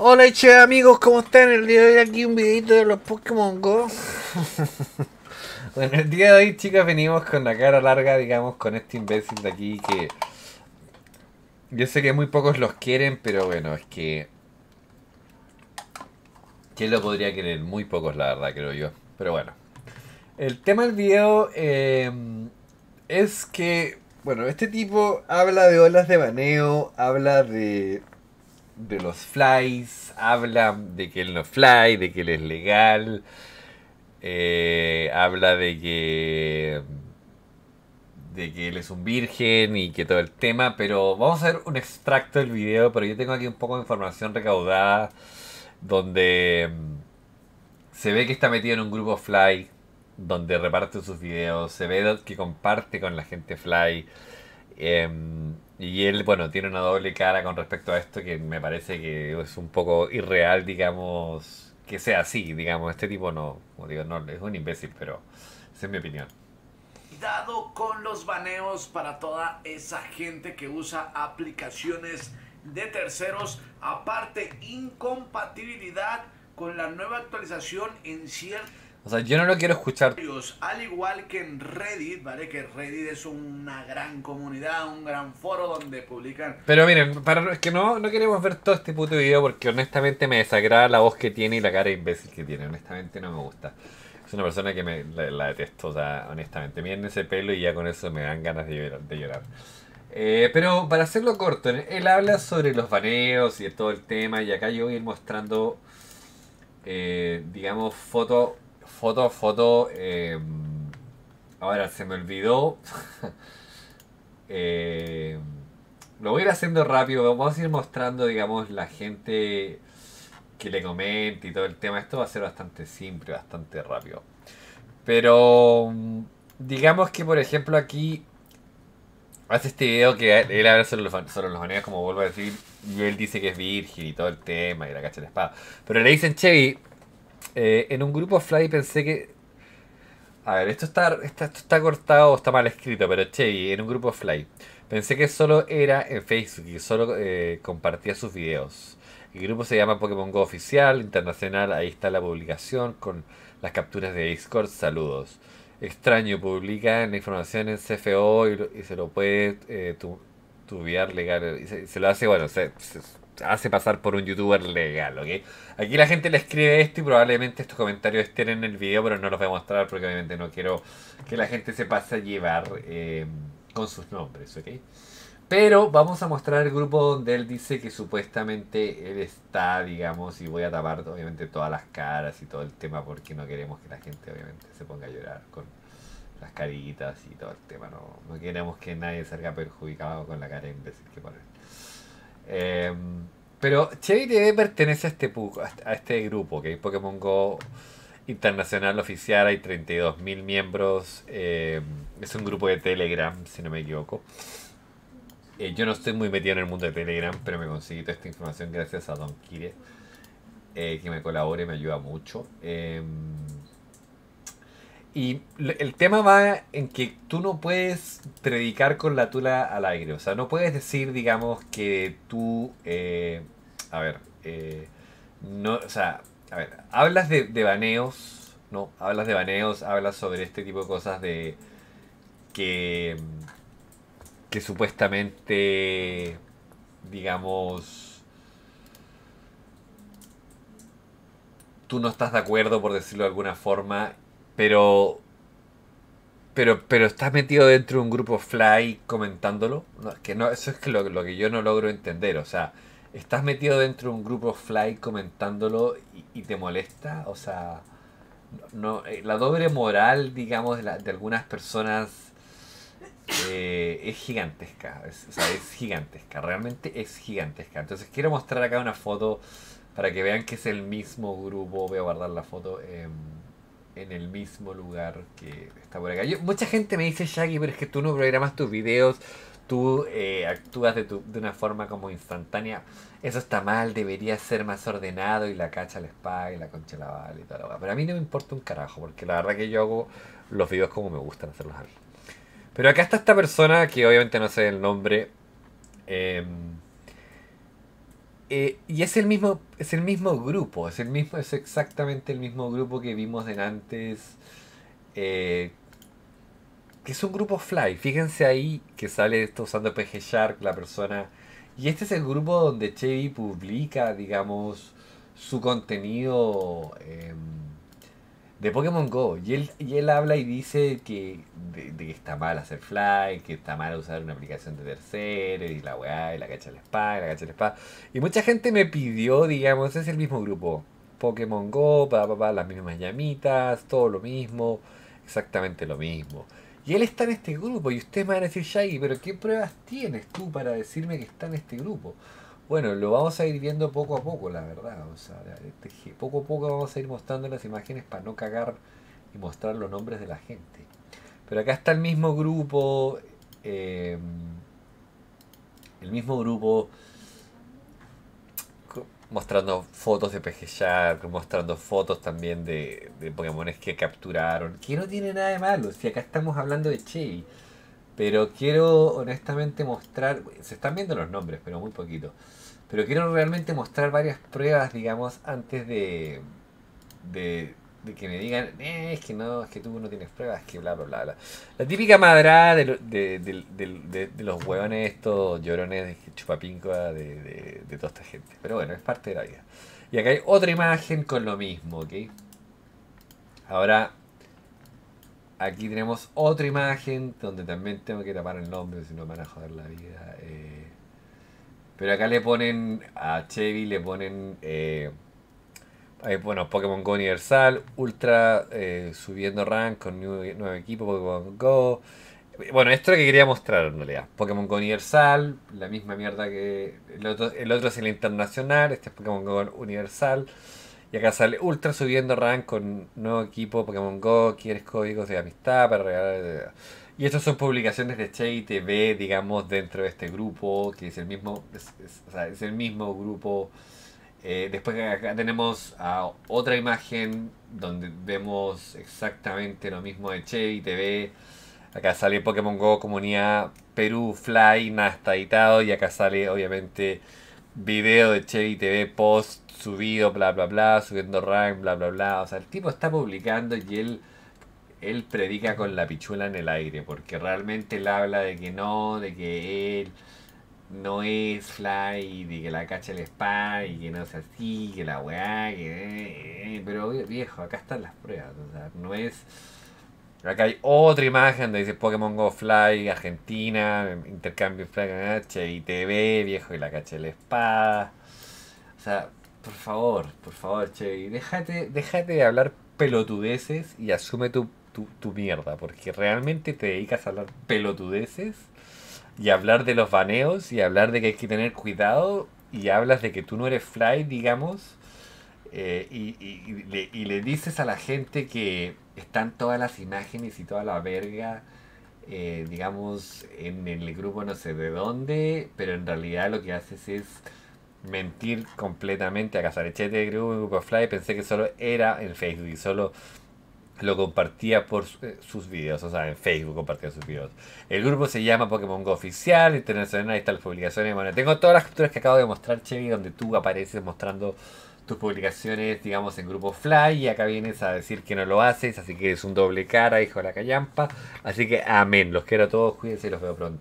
Hola che amigos, ¿cómo están? El día de hoy aquí un videito de los Pokémon GO Bueno, el día de hoy chicas venimos con la cara larga, digamos, con este imbécil de aquí que... Yo sé que muy pocos los quieren, pero bueno, es que... ¿Quién lo podría querer? Muy pocos, la verdad, creo yo. Pero bueno. El tema del video eh, es que... Bueno, este tipo habla de olas de baneo, habla de de los flies, habla de que él no fly, de que él es legal, eh, habla de que de que él es un virgen y que todo el tema, pero vamos a ver un extracto del video, pero yo tengo aquí un poco de información recaudada donde mm, se ve que está metido en un grupo fly donde reparte sus videos, se ve que comparte con la gente fly, Em, y él, bueno, tiene una doble cara con respecto a esto que me parece que es un poco irreal, digamos, que sea así, digamos. Este tipo no, como digo, no, es un imbécil, pero esa es mi opinión. Cuidado con los baneos para toda esa gente que usa aplicaciones de terceros. Aparte, incompatibilidad con la nueva actualización en cierto o sea, yo no lo quiero escuchar. Al igual que en Reddit, ¿vale? Que Reddit es una gran comunidad, un gran foro donde publican. Pero miren, para es que no, queremos ver todo este puto video porque honestamente me desagrada la voz que tiene y la cara imbécil que tiene. Honestamente no me gusta. Es una persona que me, la, detesto, o sea, honestamente. Miren ese pelo y ya con eso me dan ganas de llorar. Eh, pero para hacerlo corto, él habla sobre los baneos y todo el tema. Y acá yo voy a ir mostrando, eh, digamos, fotos foto, foto. Eh, ahora se me olvidó. Eh, lo voy a ir haciendo rápido. Vamos a ir mostrando, digamos, la gente que le comente y todo el tema. Esto va a ser bastante simple, bastante rápido. Pero digamos que, por ejemplo, aquí hace este video que él habla sobre los, sobre los como vuelvo a decir, y él dice que es virgen y todo el tema y la cacha de espada. Pero le dicen, Chevy, eh, en un grupo Fly pensé que. A ver, esto está, está, esto está cortado está mal escrito, pero Che, en un grupo Fly. Pensé que solo era en Facebook y solo eh, compartía sus videos. El grupo se llama Pokémon Go Oficial, Internacional, ahí está la publicación con las capturas de Discord, saludos. Extraño, publica la información en CFO y, se lo puede eh, tubiar legal. se, lo hace, bueno, se hace pasar por un youtuber legal, ¿ok? Aquí la gente le escribe esto y probablemente estos comentarios estén en el video, pero no los voy a mostrar porque obviamente no quiero que la gente se pase a llevar eh, con sus nombres, ¿ok? Pero vamos a mostrar el grupo donde él dice que supuestamente él está, digamos, y voy a tapar obviamente todas las caras y todo el tema porque no queremos que la gente obviamente se ponga a llorar con las caritas y todo el tema. No, no queremos que nadie salga perjudicado con la cara imbécil que ponen. Em, pero Chevy TV pertenece a este, este, este grupo, que es Pokémon Go Internacional Oficial, hay 32.000 miembros, em, es un grupo de Telegram, si no me equivoco. Eh, yo no estoy muy metido en el mundo de Telegram, pero me conseguí toda esta información gracias a Don Kire, eh, que me colabora y me ayuda mucho. Em, y el tema va en que tú no puedes predicar con la tula al aire. O sea, no puedes decir, digamos, que tú. Eh, a ver. Eh, no, o sea, a ver. Hablas de, de baneos. No, hablas de baneos, hablas sobre este tipo de cosas de. que. que supuestamente. digamos. tú no estás de acuerdo, por decirlo de alguna forma, pero pero, pero estás metido dentro de un grupo fly comentándolo. que no, eso es que lo, que yo no logro entender. O sea, estás metido dentro de un grupo fly comentándolo y, te molesta. O sea, no, eh, la doble moral, digamos, de, de algunas personas eh, es gigantesca. Es, es gigantesca. Realmente es gigantesca. Entonces quiero mostrar acá una foto para que vean que es el mismo grupo. Voy a guardar la foto. Em, en el mismo lugar que está por acá. mucha gente me dice, Shaggy, pero es que tú no programas tus videos, tú eh, actúas de, una forma como instantánea. Eso está mal, debería ser más ordenado y la cacha la spa y la concha la vale y Pero a mí no me importa un carajo, porque la verdad que yo hago los videos como me gustan hacerlos a Pero acá está esta persona que obviamente no sé el nombre. Em, eh, y es el mismo, es el mismo grupo, es el mismo, es exactamente el mismo grupo que vimos en antes. Eh, que es un grupo fly. Fíjense ahí que sale esto usando PG Shark, la persona. Y este es el grupo donde Chevy publica, digamos, su contenido. Em, de Pokémon Go. Y él, él habla y dice que, de, que está mal hacer fly, que está mal usar una aplicación de terceros, y la weá, y la cacha de spa, y la cacha al spa Y mucha gente me pidió, digamos, es el mismo grupo. Pokémon Go, pa, pa, las mismas llamitas, todo lo mismo, exactamente lo mismo. Y él está en este grupo, y ustedes me van a decir, Shaggy, pero ¿qué pruebas tienes tú para decirme que está en este grupo? Bueno, lo vamos a ir viendo poco a poco, la verdad. O sea, poco a poco vamos a ir mostrando las imágenes para no cagar y mostrar los nombres de la gente. Pero acá está el mismo grupo. Eh, el mismo grupo mostrando fotos de pegeyar, mostrando fotos también de, de Pokémones que capturaron, que no tiene nada de malo, si acá estamos hablando de Chey. Pero quiero honestamente mostrar, se están viendo los nombres, pero muy poquito. Pero quiero realmente mostrar varias pruebas, digamos, antes de, de, que me digan, eh, es que no, es que tú no tienes pruebas, es que bla, bla, bla. bla. La típica madra de, de, de, los hueones, estos llorones de chupapincoa de, de toda esta gente. Pero bueno, es parte de la vida. Y acá hay otra imagen con lo mismo, ¿ok? Ahora Aquí tenemos otra imagen donde también tengo que tapar el nombre, si no me van a joder la vida. Eh. pero acá le ponen a Chevy, le ponen. Eh, eh, bueno, Pokémon Go Universal, Ultra subiendo rank con nuevo, equipo, Pokémon Go. Bueno, esto es lo que quería mostrar en realidad. Pokémon Go Universal, la misma mierda que. El otro, el otro es el internacional, este es Pokémon Go Universal. Y acá sale Ultra subiendo rank con nuevo equipo Pokémon Go, quieres códigos de amistad para regalar. Eh, y estas son publicaciones de Che y TV, digamos, dentro de este grupo, que es el mismo, es el mismo grupo. Eh, después acá tenemos otra imagen donde vemos exactamente lo mismo de Che y TV. Acá sale Pokémon Go, comunidad Perú, Fly, nada está editado. Y acá sale, obviamente, video de Chevy TV post subido, bla, bla, bla, subiendo rank, bla, bla, bla. O sea, el tipo está publicando y él, él predica con la pichula en el aire, porque realmente él habla de que no, de que él no es fly, de que la cacha el spa, y que no es así, que la weá, que... Eh, eh, eh. pero viejo, acá están las pruebas, o sea, no es... Acá hay otra imagen donde dice Pokémon Go Fly, Argentina, intercambio Fly con TV viejo y la cacha de la espada. O sea, por favor, por favor, Che, déjate, déjate de hablar pelotudeces y asume tu, tu mierda, porque realmente te dedicas a hablar pelotudeces y hablar de los baneos y hablar de que hay que tener cuidado y hablas de que tú no eres Fly, digamos eh, y, le, dices a la gente que están todas las imágenes y toda la verga, eh, digamos, en el grupo no sé de dónde, pero en realidad lo que haces es mentir completamente a Casarechete de grupo, grupo Fly. Pensé que solo era en Facebook y solo lo compartía por eh, sus videos, o sea, en Facebook compartía sus videos. El grupo se llama Pokémon Go Oficial, internacional, ahí están las publicaciones. Bueno, tengo todas las capturas que acabo de mostrar, Chevy, donde tú apareces mostrando tus publicaciones, digamos, en grupo Fly y acá vienes a decir que no lo haces, así que es un doble cara, hijo de la callampa. Así que amén, los quiero a todos, cuídense y los veo pronto.